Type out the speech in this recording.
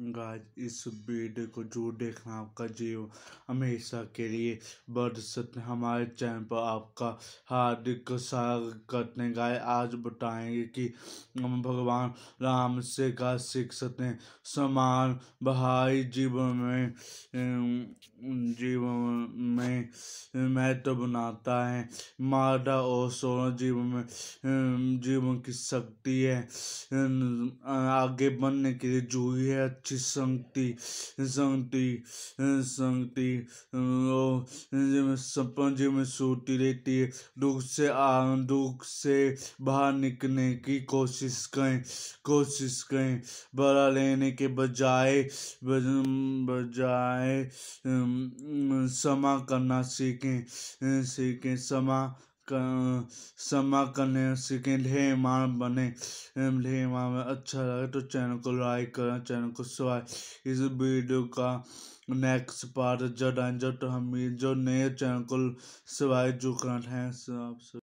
guys इस video को जो देखना हाँ, आपका जीव हमेशा के लिए बढ़ सकते हमारे चैनल पर आपका हार्दिक स्वागत करते हैं गाय आज बताएंगे कि हम भगवान राम से का सीख सकते हैं समान भाई जीवन में जीवन में महत्व तो बनाता है मादा और सोन जीवन में जीवन की शक्ति है आगे बनने के लिए जूही है साक्षी संगति संगति संगति सपंजे में सोती रहती है दुख से आ दुख से बाहर निकलने की कोशिश करें कोशिश करें बड़ा लेने के बजाय बजाय क्षमा करना सीखें सीखें समा क्षमा करने सीखें ढेर मार बने ढेर मार अच्छा लगे तो चैनल को लाइक करें चैनल को सब्सक्राइब इस वीडियो का नेक्स्ट पार्ट जट एंड जट तो हम जो नए चैनल को सब्सक्राइब जो करना है सब